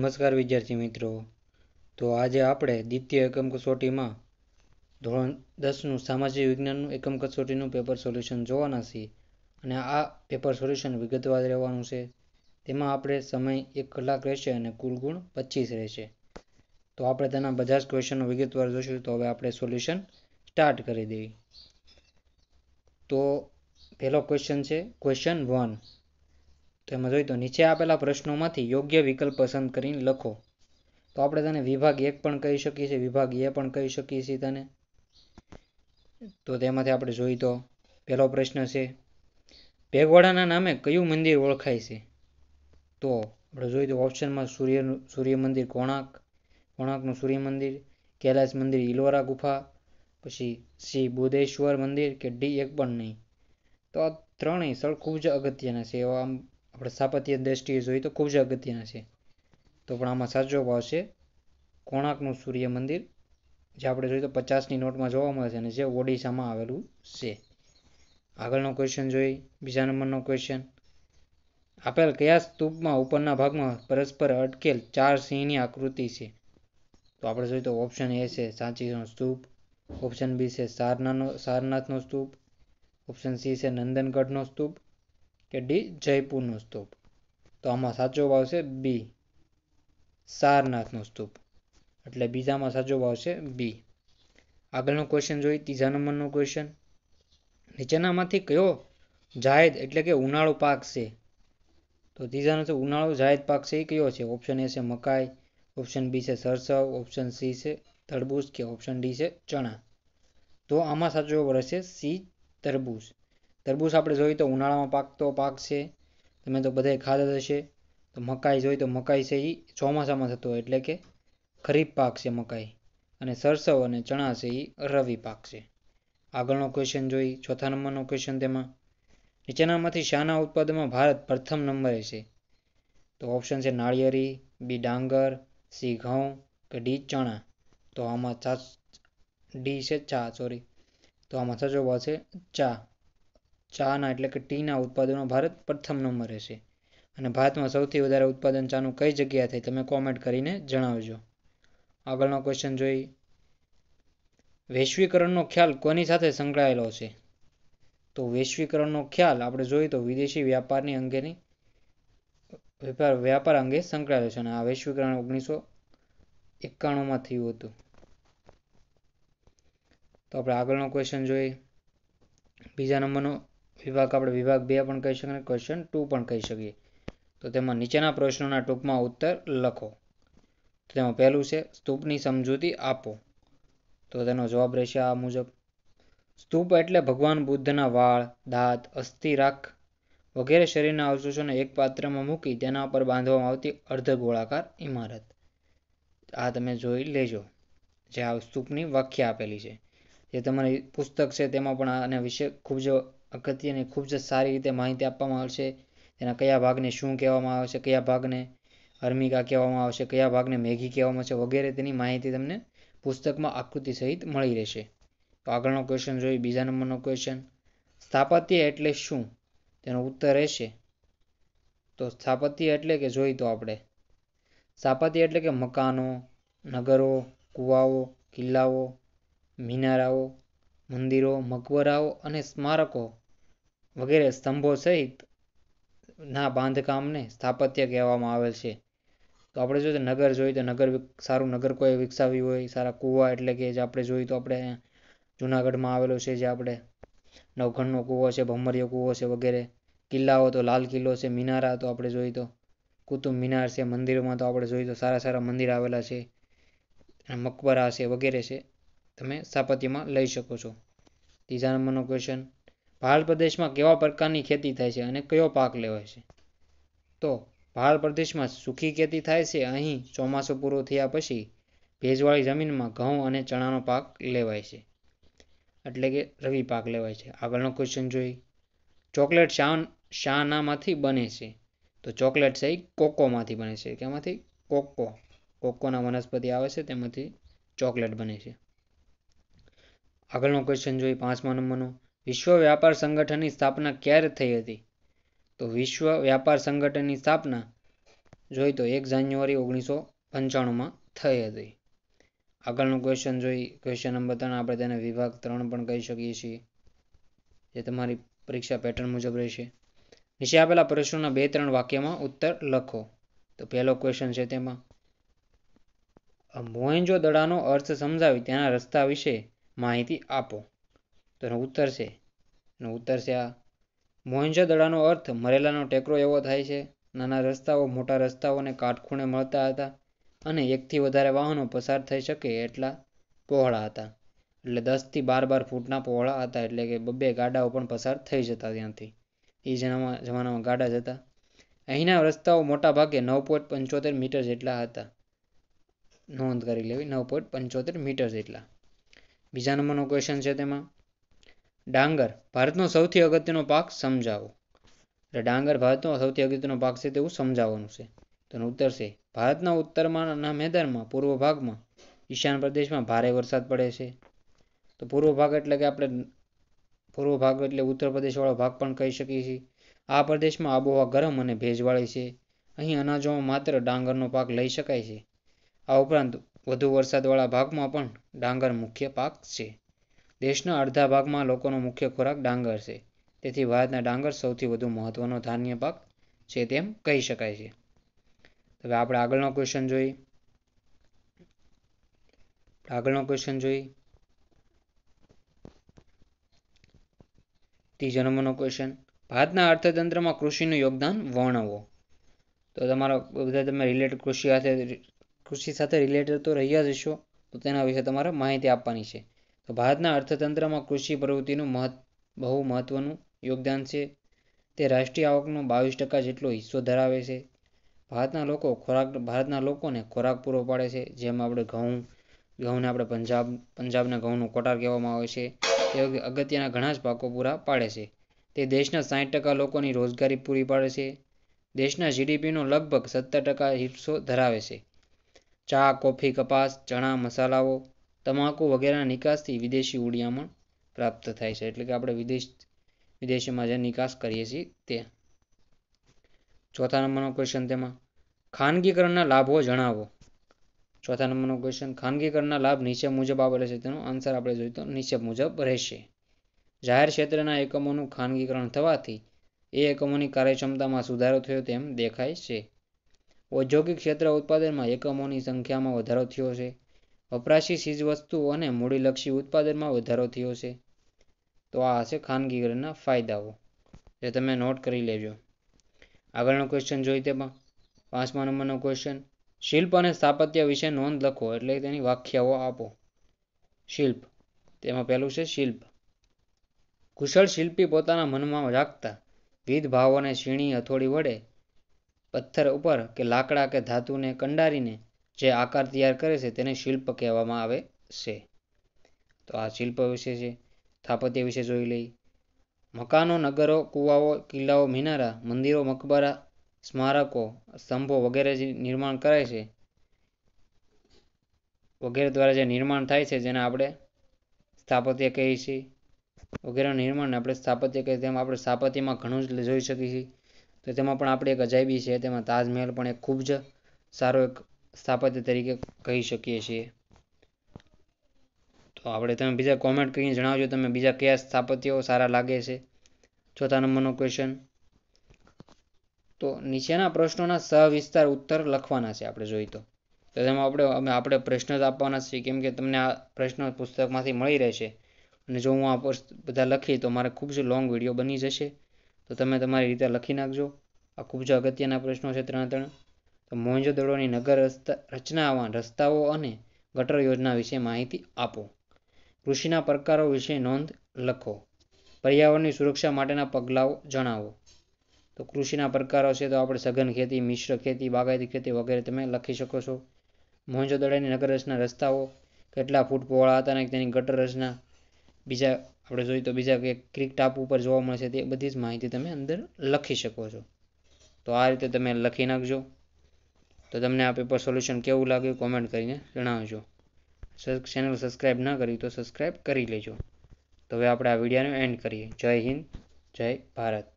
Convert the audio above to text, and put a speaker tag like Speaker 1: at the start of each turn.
Speaker 1: નમસ્કાર વિદ્યાર્થી મિત્રો તો આજે આપણે દ્વિતીય એકમ કસોટીમાં ધોરણ દસનું સામાજિક વિજ્ઞાનનું એકમ કસોટીનું પેપર સોલ્યુશન જોવાના છીએ અને આ પેપર સોલ્યુશન વિગતવાર રહેવાનું છે તેમાં આપણે સમય એક કલાક રહેશે અને કુલ ગુણ પચીસ રહેશે તો આપણે તેના બધા જ ક્વેશ્ચનો વિગતવાર જોઈશું તો હવે આપણે સોલ્યુશન સ્ટાર્ટ કરી દેવી તો પહેલો ક્વેશ્ચન છે ક્વેશ્ચન વન તો એમાં જોઈ તો નીચે આપેલા પ્રશ્નોમાંથી યોગ્ય વિકલ્પ પસંદ કરીને લખો તો આપણે તેને વિભાગ એક પણ કહી શકીએ છીએ વિભાગ એ પણ કહી શકીએ છીએ તને તો તેમાંથી આપણે જોઈ તો પહેલો પ્રશ્ન છે ભેગવાડાના નામે કયું મંદિર ઓળખાય છે તો આપણે જોઈએ તો ઓપ્શનમાં સૂર્યનું સૂર્ય મંદિર કોણાક કોણાકનું સૂર્ય મંદિર કૈલાસ મંદિર ઇલોરા ગુફા પછી શ્રી બુદેશ્વર મંદિર કે ડી એક પણ નહીં તો આ ત્રણેય સરખું જ અગત્યના છે એવા આમ આપણે સ્થાપત્ય દ્રષ્ટિએ જોઈએ તો ખૂબ જ અગત્યના છે તો પણ આમાં સાચો ભાવ છે કોણાર્કનું સૂર્ય મંદિર જે આપણે જોઈએ તો પચાસની નોટમાં જોવા મળે છે અને જે ઓડિશામાં આવેલું છે આગળનો ક્વેશ્ચન જોઈ બીજા નંબરનો ક્વેશ્ચન આપેલ કયા સ્તૂપમાં ઉપરના ભાગમાં પરસ્પર અટકેલ ચાર સિંહની આકૃતિ છે તો આપણે જોઈએ તો ઓપ્શન એ છે સાંચીનો સ્તૂપ ઓપ્શન બી છે સારનાનો સારનાથનો સ્તૂપ ઓપ્શન સી છે નંદનગઢનો સ્તૂપ કે ડી જયપુરનો સ્તૂપ તો આમાં સાચો ભાવ છે બી સારનાથનો સ્તૂપ એટલે બીજામાં સાચો ભાવ છે બી આગળનો ક્વેશ્ચન જોઈએ ત્રીજા નંબરનો ક્વેશ્ચન નીચેનામાંથી કયો જાહેદ એટલે કે ઉનાળો પાક છે તો ત્રીજાનો છે ઉનાળો જાહેદ પાક છે એ કયો છે ઓપ્શન એ છે મકાઈ ઓપ્શન બી છે સરસવ ઓપ્શન સી છે તરબૂજ કે ઓપ્શન ડી છે ચણા તો આમાં સાચો જવાબ રહેશે સી તરબૂજ તરબૂચ આપણે જોઈએ તો ઉનાળામાં પાકતો પાક છે તમે તો બધાએ ખાધા હશે તો મકાઈ જોઈએ તો મકાઈ છે એ ચોમાસામાં થતો એટલે કે ખરીફ પાક છે મકાઈ અને સરસવ અને ચણા છે એ રવિ પાક છે આગળનો ક્વેશ્ચન જોઈ ચોથા નંબરનો ક્વેશ્ચન તેમાં નીચેનામાંથી શાના ઉત્પાદનમાં ભારત પ્રથમ નંબરે છે તો ઓપ્શન છે નાળિયેરી બી ડાંગર સી ઘઉં કે ડી ચણા તો આમાં ચા ડી છે ચા સોરી તો આમાં સાચો જવાબ છે ચા ચાના એટલે કે ટીના ઉત્પાદનો ભારત પ્રથમ નંબરે છે અને ભારતમાં સૌથી વધારે ઉત્પાદન ચાનું કઈ જગ્યાએ થાય તમે કોમેન્ટ કરીને જણાવજો આગળનો ક્વેશ્ચન જોઈ વૈશ્વિકરણનો ખ્યાલ કોની સાથે સંકળાયેલો છે તો વૈશ્વિકરણનો ખ્યાલ આપણે જોઈએ તો વિદેશી વ્યાપારની અંગેની વેપાર વ્યાપાર અંગે સંકળાયેલો છે અને આ વૈશ્વિકરણ ઓગણીસો એકાણુંમાં થયું હતું તો આપણે આગળનો ક્વેશ્ચન જોઈએ બીજા નંબરનો વિભાગ આપણે વિભાગ બે પણ કહી શકીએ ક્વેશ્ચન ટુ પણ કહી શકીએ તો તેમાં નીચેના પ્રશ્નોના ટૂંકમાં ઉત્તર લખો તેમાં પહેલું છે સ્તૂપની સમજૂતી આપો તો તેનો જવાબ રહેશે આ મુજબ સ્તૂપ એટલે ભગવાન બુદ્ધના વાળ દાંત અસ્થિ રાખ વગેરે શરીરના અવશેષોને એક પાત્રમાં મૂકી તેના પર બાંધવામાં આવતી અર્ધ ગોળાકાર ઇમારત આ તમે જોઈ લેજો જે આ સ્તૂપની વ્યાખ્યા આપેલી છે જે તમારી પુસ્તક છે તેમાં પણ આના વિશે ખૂબ જ અગત્યની ખૂબ જ સારી રીતે માહિતી આપવામાં આવશે તેના કયા ભાગને શું કહેવામાં આવશે કયા ભાગને અર્મિકા કહેવામાં આવશે કયા ભાગને મેઘી કહેવામાં આવશે વગેરે તેની માહિતી તમને પુસ્તકમાં આકૃતિ સહિત મળી રહેશે તો આગળનો ક્વેશ્ચન જોઈએ બીજા નંબરનો ક્વેશ્ચન સ્થાપત્ય એટલે શું તેનો ઉત્તર રહેશે તો સ્થાપત્ય એટલે કે જોઈ તો આપણે સ્થાપત્ય એટલે કે મકાનો નગરો કુવાઓ કિલ્લાઓ મિનારાઓ મંદિરો મકબરાઓ અને સ્મારકો વગેરે સ્તંભો સહિત ના બાંધકામને સ્થાપત્ય કહેવામાં આવે છે તો આપણે જોઈએ નગર જોઈએ તો નગર સારું નગર કોઈ વિકસાવ્યું હોય સારા કૂવા એટલે કે જે આપણે જોઈએ તો આપણે જુનાગઢમાં આવેલો છે જે આપણે નવઘણનો કૂવો છે ભમરિયો કૂવો છે વગેરે કિલ્લાઓ તો લાલ કિલ્લો છે મિનારા તો આપણે જોઈએ તો કુતુબ મિનાર છે મંદિરોમાં તો આપણે જોઈએ તો સારા સારા મંદિર આવેલા છે મકબરા છે વગેરે છે તમે સ્થાપત્યમાં લઈ શકો છો ત્રીજા નંબરનો ક્વેશ્ચન ભારત પ્રદેશમાં કેવા પ્રકારની ખેતી થાય છે અને કયો પાક લેવાય છે તો ભારત પ્રદેશમાં સૂકી ખેતી થાય છે અહીં ચોમાસું પૂરું થયા પછી ભેજવાળી જમીનમાં ઘઉં અને ચણાનો પાક લેવાય છે એટલે કે રવિ પાક લેવાય છે આગળનો ક્વેશ્ચન જોઈ ચોકલેટ શા શાનામાંથી બને છે તો ચોકલેટ છે એ કોકોમાંથી બને છે કેમાંથી કોકો કોકોના વનસ્પતિ આવે છે તેમાંથી ચોકલેટ બને છે આગળનો ક્વેશ્ચન જોઈ પાંચમા નંબરનો વિશ્વ વ્યાપાર સંગઠનની સ્થાપના ક્યારે થઈ હતી તો વિશ્વ વ્યાપાર સંગઠનની સ્થાપના જોઈ તો એક જાન્યુઆરી ઓગણીસો પંચાણુંમાં થઈ હતી આગળનું ક્વેશ્ચન જોઈ ક્વેશ્ચન નંબર ત્રણ આપણે તેને વિભાગ ત્રણ પણ કહી શકીએ છીએ જે તમારી પરીક્ષા પેટર્ન મુજબ રહેશે નીચે આપેલા પ્રશ્નોના બે ત્રણ વાક્યમાં ઉત્તર લખો તો પહેલો ક્વેશ્ચન છે તેમાં મોહેન્જો દડાનો અર્થ સમજાવી તેના રસ્તા વિશે માહિતી આપો તો એનો ઉત્તરશે એનો છે આ મોહેંજોદડાનો અર્થ મરેલાનો ટેકરો એવો થાય છે નાના રસ્તાઓ મોટા રસ્તાઓને કાટખૂણે મળતા હતા અને એકથી વધારે વાહનો પસાર થઈ શકે એટલા પહોળા હતા એટલે દસથી બાર બાર ફૂટના પહોળા હતા એટલે કે બબ્બે ગાડાઓ પણ પસાર થઈ જતા ત્યાંથી એ જમાનામાં જમાનામાં ગાડા જતા અહીંના રસ્તાઓ મોટા ભાગે નવ પોઈન્ટ પંચોતેર મીટર જેટલા હતા નોંધ કરી લેવી નવ પોઈન્ટ પંચોતેર મીટર જેટલા બીજા નંબરનો ક્વેશ્ચન છે તેમાં ડાંગર ભારતનો સૌથી અગત્યનો પાક સમજાવો એટલે ડાંગર ભારતનો સૌથી અગત્યનો પાક છે તેવું સમજાવવાનું છે તો એનો ઉત્તર છે ભારતના ઉત્તરના મેદાનમાં પૂર્વ ભાગમાં ઈશાન પ્રદેશમાં ભારે વરસાદ પડે છે તો પૂર્વ ભાગ એટલે કે આપણે પૂર્વ ભાગ એટલે ઉત્તર પ્રદેશવાળો ભાગ પણ કહી શકીએ છીએ આ પ્રદેશમાં આબોહવા ગરમ અને ભેજવાળી છે અહીં અનાજોમાં માત્ર ડાંગરનો પાક લઈ શકાય છે આ ઉપરાંત વધુ વરસાદવાળા ભાગમાં પણ ડાંગર મુખ્ય પાક છે દેશના અડધા ભાગમાં લોકોનો મુખ્ય ખોરાક ડાંગર છે તેથી ભારતના ડાંગર સૌથી વધુ મહત્વનો ધાન્ય પાક છે તેમ કહી શકાય છે હવે આપણે આગળનો ક્વેશ્ચન જોઈ આગળનો ક્વેશ્ચન જોઈ ત્રીજો નંબરનો ક્વેશ્ચન ભારતના અર્થતંત્રમાં કૃષિનું યોગદાન વર્ણવો તો તમારા બધા તમે રિલેટેડ કૃષિ સાથે કૃષિ સાથે રિલેટેડ તો રહ્યા જ હશો તો તેના વિશે તમારે માહિતી આપવાની છે તો ભારતના અર્થતંત્રમાં કૃષિ પ્રવૃત્તિનું મહત્વ બહુ મહત્વનું યોગદાન છે તે રાષ્ટ્રીય આવકનો બાવીસ ટકા જેટલો હિસ્સો ધરાવે છે ભારતના લોકો ખોરાક ભારતના લોકોને ખોરાક પૂરો પાડે છે જેમ આપણે ઘઉં ઘઉંને આપણે પંજાબ પંજાબના ઘઉંનું કોટાર કહેવામાં આવે છે તે અગત્યના ઘણા જ પાકો પૂરા પાડે છે તે દેશના સાઠ ટકા લોકોની રોજગારી પૂરી પાડે છે દેશના જીડીપીનો લગભગ સત્તર ટકા હિસ્સો ધરાવે છે ચા કોફી કપાસ ચણા મસાલાઓ તમાકુ વગેરેના નિકાસથી વિદેશી હૂંડિયામણ પ્રાપ્ત થાય છે એટલે કે આપણે વિદેશ વિદેશીમાં જે નિકાસ કરીએ છીએ તે ચોથા નંબરનો ક્વેશ્ચન તેમાં ખાનગીકરણના લાભો જણાવો ચોથા નંબરનો ક્વેશ્ચન ખાનગીકરણના લાભ નીચે મુજબ આપેલા છે તેનો આન્સર આપણે જોઈએ તો નીચે મુજબ રહેશે જાહેર ક્ષેત્રના એકમોનું ખાનગીકરણ થવાથી એ એકમોની કાર્યક્ષમતામાં સુધારો થયો તેમ દેખાય છે ઔદ્યોગિક ક્ષેત્ર ઉત્પાદનમાં એકમોની સંખ્યામાં વધારો થયો છે વપરાશી ચીજવસ્તુઓને મૂડીલક્ષી ઉત્પાદનમાં વધારો થયો છે તો આ હશે ખાનગીકરણના ફાયદાઓ જે તમે નોટ કરી લેજો આગળનો ક્વેશ્ચન જોઈ તેમાં પાંચમા નંબરનો ક્વેશ્ચન શિલ્પ અને સ્થાપત્ય વિશે નોંધ લખો એટલે તેની વ્યાખ્યાઓ આપો શિલ્પ તેમાં પહેલું છે શિલ્પ કુશળ શિલ્પી પોતાના મનમાં રાખતા વિવિધ ભાવોને ઝીણી હથોડી વડે પથ્થર ઉપર કે લાકડા કે ધાતુને કંડારીને જે આકાર તૈયાર કરે છે તેને શિલ્પ કહેવામાં આવે છે તો આ શિલ્પ વિશે છે સ્થાપત્ય વિશે જોઈ લઈએ મકાનો નગરો કુવાઓ કિલ્લાઓ મિનારા મંદિરો મકબરા સ્મારકો સ્તંભો વગેરે જે નિર્માણ કરાય છે વગેરે દ્વારા જે નિર્માણ થાય છે જેને આપણે સ્થાપત્ય કહીએ છીએ વગેરેનું નિર્માણ આપણે સ્થાપત્ય કહીએ તેમ આપણે સ્થાપત્યમાં ઘણું જ જોઈ શકીએ છીએ તો તેમાં પણ આપણે એક અજાયબી છે તેમાં તાજમહેલ પણ એક ખૂબ જ સારો એક સ્થાપત્ય તરીકે કહી શકીએ છીએ તો આપણે તમે બીજા કોમેન્ટ કરીને જણાવજો તમે બીજા કયા સ્થાપત્યો સારા લાગે છે ચોથા નંબરનો question તો નીચેના પ્રશ્નોના સહવિસ્તાર ઉત્તર લખવાના છે આપણે જોઈ તો તેમાં આપણે આપણે પ્રશ્ન જ આપવાના છીએ કેમ કે તમને આ પ્રશ્ન પુસ્તકમાંથી મળી રહેશે અને જો હું આ બધા લખી તો મારે ખૂબ જ લોંગ વિડીયો બની જશે તો તમે તમારી રીતે લખી નાખજો આ ખૂબ જ અગત્યના પ્રશ્નો છે ત્રણ ત્રણ તો મોહેંજોદડોની નગર રચનામાં રસ્તાઓ અને ગટર યોજના વિશે માહિતી આપો કૃષિના પડકારો વિશે નોંધ લખો પર્યાવરણની સુરક્ષા માટેના પગલાઓ જણાવો તો કૃષિના પડકારો છે તો આપણે સઘન ખેતી મિશ્ર ખેતી બાગાયતી ખેતી વગેરે તમે લખી શકો છો મોહેંજોદડાની નગર રચના રસ્તાઓ કેટલા ફૂટ પહોળા હતા અને તેની ગટર રચના બીજા આપણે જોઈએ તો બીજા કે ક્રિક ટાપ ઉપર જોવા મળશે તે બધી જ માહિતી તમે અંદર લખી શકો છો તો આ રીતે તમે લખી નાખજો તો તમને આ પેપર સોલ્યુશન કેવું લાગ્યું કોમેન્ટ કરીને જણાવજો ચેનલ સબસ્ક્રાઈબ ના કરી તો સબસ્ક્રાઈબ કરી લેજો તો હવે આપણે આ વિડીયોને એન્ડ કરીએ જય હિન્દ જય ભારત